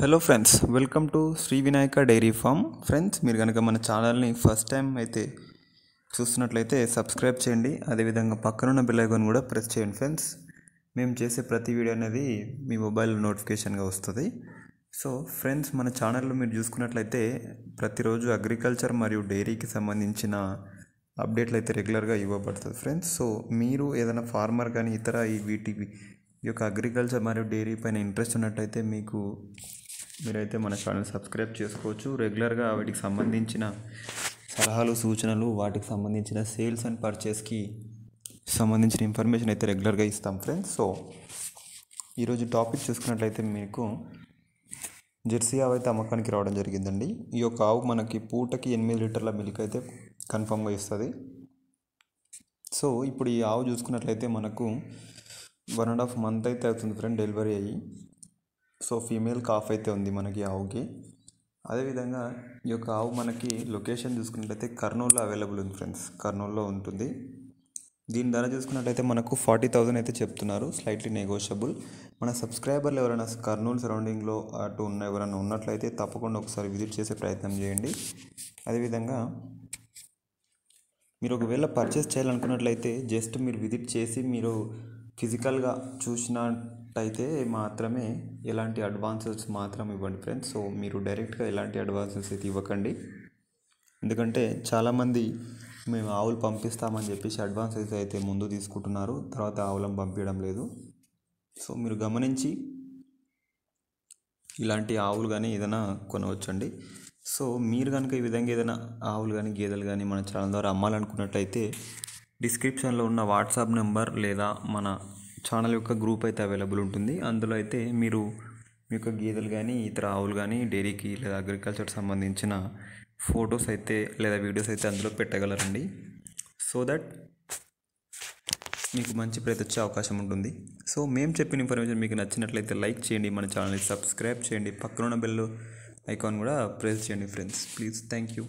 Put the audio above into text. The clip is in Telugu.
hello friends welcome to Shri Vinayaka dairy farm friends మీరు కనుక మన ఛానల్ని ఫస్ట్ టైం అయితే చూస్తున్నట్లయితే సబ్స్క్రైబ్ చేయండి అదేవిధంగా పక్కనున్న బెల్లైకాన్ కూడా ప్రెస్ చేయండి ఫ్రెండ్స్ మేము చేసే ప్రతి వీడియో అనేది మీ మొబైల్ నోటిఫికేషన్గా వస్తుంది సో ఫ్రెండ్స్ మన ఛానల్లో మీరు చూసుకున్నట్లయితే ప్రతిరోజు అగ్రికల్చర్ మరియు డైరీకి సంబంధించిన అప్డేట్లు అయితే రెగ్యులర్గా ఇవ్వబడుతుంది ఫ్రెండ్స్ సో మీరు ఏదైనా ఫార్మర్ కానీ ఇతర ఈ వీటి యొక్క అగ్రికల్చర్ మరియు డైరీ పైన ఇంట్రెస్ట్ ఉన్నట్టయితే మీకు మీరైతే మన ఛానల్ సబ్స్క్రైబ్ చేసుకోవచ్చు రెగ్యులర్గా వీటికి సంబంధించిన సలహాలు సూచనలు వాటికి సంబంధించిన సేల్స్ అండ్ పర్చేస్కి సంబంధించిన ఇన్ఫర్మేషన్ అయితే రెగ్యులర్గా ఇస్తాం ఫ్రెండ్స్ సో ఈరోజు టాపిక్ చూసుకున్నట్లయితే మీకు జెర్సీ ఆవు అయితే అమ్మకానికి రావడం జరిగిందండి ఈ యొక్క ఆవు మనకి పూటకి ఎనిమిది లీటర్ల మిల్క్ అయితే కన్ఫామ్గా ఇస్తుంది సో ఇప్పుడు ఈ ఆవు చూసుకున్నట్లయితే మనకు వన్ అండ్ హాఫ్ మంత్ అయితే అవుతుంది ఫ్రెండ్ డెలివరీ అయ్యి సో ఫీమేల్ కాఫ్ అయితే ఉంది మనకి ఆవుకి అదేవిధంగా ఈ యొక్క ఆవు మనకి లొకేషన్ చూసుకున్నట్లయితే కర్నూలులో అవైలబుల్ ఉంది ఫ్రెండ్స్ కర్నూలులో ఉంటుంది దీని ధర చూసుకున్నట్లయితే మనకు ఫార్టీ థౌజండ్ అయితే చెప్తున్నారు స్లైట్లీ నెగోషియబుల్ మన సబ్స్క్రైబర్లు ఎవరైనా కర్నూలు సరౌండింగ్లో అటు ఉన్న ఎవరైనా ఉన్నట్లయితే తప్పకుండా ఒకసారి విజిట్ చేసే ప్రయత్నం చేయండి అదేవిధంగా మీరు ఒకవేళ పర్చేస్ చేయాలనుకున్నట్లయితే జస్ట్ మీరు విజిట్ చేసి మీరు ఫిజికల్గా చూసినట్టయితే మాత్రమే ఎలాంటి అడ్వాన్సెస్ మాత్రం ఇవ్వండి ఫ్రెండ్స్ సో మీరు డైరెక్ట్గా ఎలాంటి అడ్వాన్సెస్ అయితే ఇవ్వకండి ఎందుకంటే చాలామంది మేము ఆవులు పంపిస్తామని చెప్పేసి అడ్వాన్సెస్ అయితే ముందు తీసుకుంటున్నారు తర్వాత ఆవులను పంపించడం లేదు సో మీరు గమనించి ఇలాంటి ఆవులు కానీ ఏదైనా కొనవచ్చండి సో మీరు కనుక ఈ విధంగా ఏదైనా ఆవులు కానీ గేదెలు కానీ మన ఛానల్ ద్వారా అమ్మాలనుకున్నట్టయితే డిస్క్రిప్షన్లో ఉన్న వాట్సాప్ నెంబర్ లేదా మన ఛానల్ యొక్క గ్రూప్ అయితే అవైలబుల్ ఉంటుంది అందులో అయితే మీరు మీ యొక్క గేదెలు కానీ ఇతర ఆవులు కానీ డైరీకి లేదా అగ్రికల్చర్ సంబంధించిన ఫొటోస్ అయితే లేదా వీడియోస్ అయితే అందులో పెట్టగలరండి సో దట్ మీకు మంచి ప్రతి వచ్చే అవకాశం ఉంటుంది సో మేము చెప్పిన ఇన్ఫర్మేషన్ మీకు నచ్చినట్లయితే లైక్ చేయండి మన ఛానల్ని సబ్స్క్రైబ్ చేయండి పక్కన ఉన్న బెల్ ఐకాన్ కూడా ప్రెస్ చేయండి ఫ్రెండ్స్ ప్లీజ్ థ్యాంక్ యూ